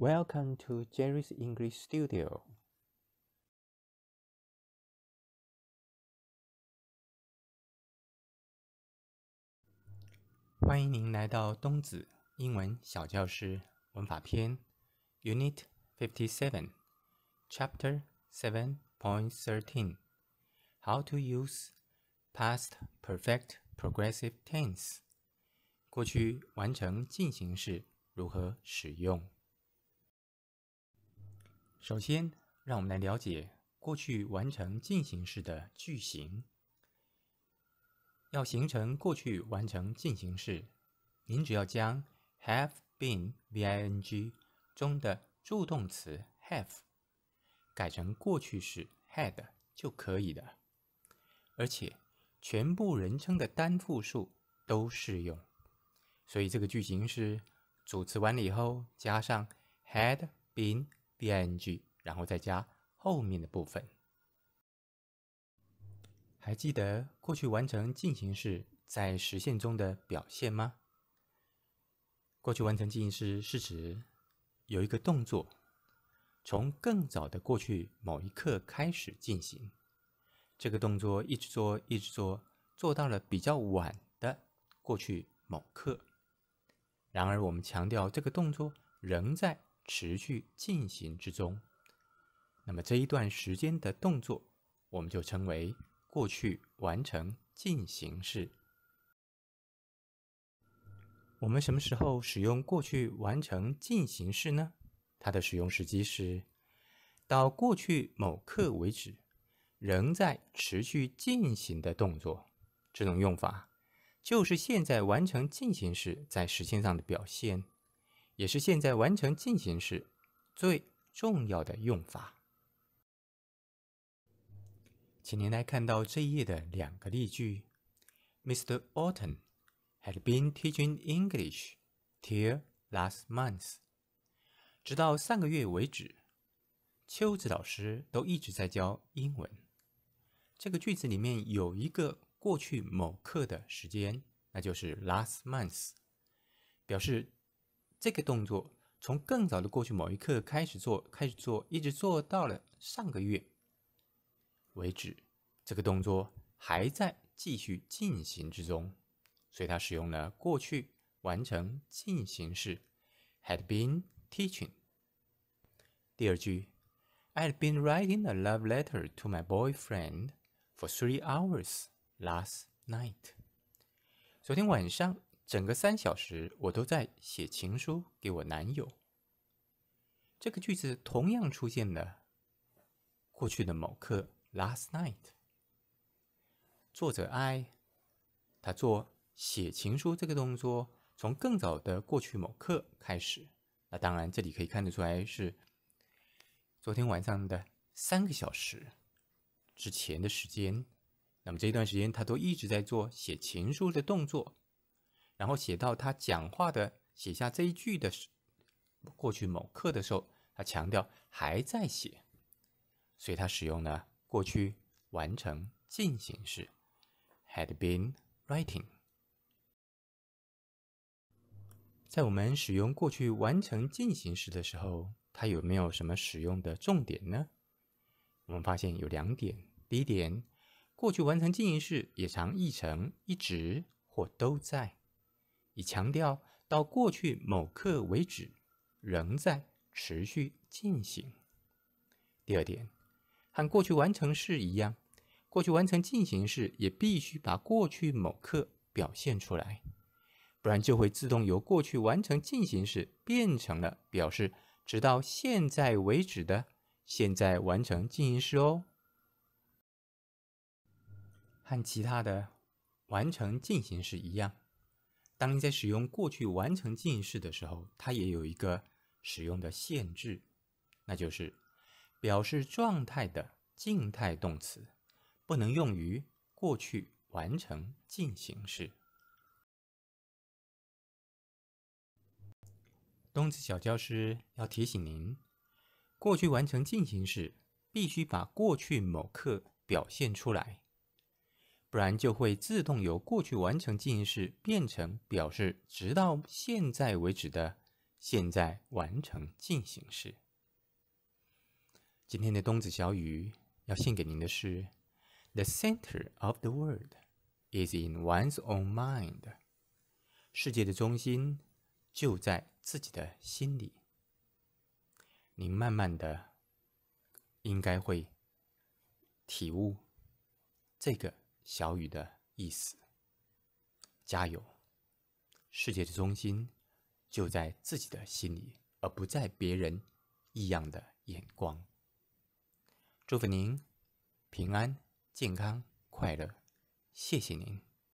Welcome to Jerry's English Studio. Unit Fifty Seven, Chapter Seven Point Thirteen. How to use past perfect progressive tense. 过去完成进行式如何使用？首先，让我们来了解过去完成进行式的句型。要形成过去完成进行式，您只要将 have been v i n g 中的助动词 have 改成过去式 had 就可以了。而且，全部人称的单复数都适用。所以，这个句型是主词完了以后加上 had been。ing，然后再加后面的部分。还记得过去完成进行式在实现中的表现吗？过去完成进行式是指有一个动作从更早的过去某一刻开始进行，这个动作一直做一直做，做到了比较晚的过去某刻。然而，我们强调这个动作仍在。持续进行之中，那么这一段时间的动作，我们就称为过去完成进行式。我们什么时候使用过去完成进行式呢？它的使用时机是到过去某刻为止仍在持续进行的动作。这种用法就是现在完成进行式在时线上的表现。也是现在完成进行时最重要的用法。请您来看到这一页的两个例句。Mr. Autumn had been teaching English till last month。直到上个月为止，秋子老师都一直在教英文。这个句子里面有一个过去某刻的时间，那就是 last month，表示。这个动作从更早的过去某一刻开始做，开始做，一直做到了上个月为止，这个动作还在继续进行之中，所以它使用了过去完成进行式，had been teaching。第二句，I had been writing a love letter to my boyfriend for three hours last night。昨天晚上。整个三小时，我都在写情书给我男友。这个句子同样出现了过去的某刻 （last night）。作者 I，他做写情书这个动作从更早的过去某刻开始。那当然，这里可以看得出来是昨天晚上的三个小时之前的时间。那么这段时间，他都一直在做写情书的动作。然后写到他讲话的写下这一句的过去某刻的时候，他强调还在写，所以他使用了过去完成进行式 h a d been writing。在我们使用过去完成进行时的时候，它有没有什么使用的重点呢？我们发现有两点：第一点，过去完成进行时也常译成一直或都在。以强调到过去某刻为止仍在持续进行。第二点，和过去完成式一样，过去完成进行式也必须把过去某刻表现出来，不然就会自动由过去完成进行式变成了表示直到现在为止的现在完成进行式哦。和其他的完成进行式一样。当您在使用过去完成进行式的时候，它也有一个使用的限制，那就是表示状态的静态动词不能用于过去完成进行时。东子小教师要提醒您，过去完成进行时必须把过去某刻表现出来。不然就会自动由过去完成进行式变成表示直到现在为止的现在完成进行式。今天的冬子小雨要献给您的是：The center of the world is in one's own mind。世界的中心就在自己的心里。您慢慢的应该会体悟这个。小雨的意思：加油！世界的中心就在自己的心里，而不在别人异样的眼光。祝福您平安、健康、快乐！谢谢您。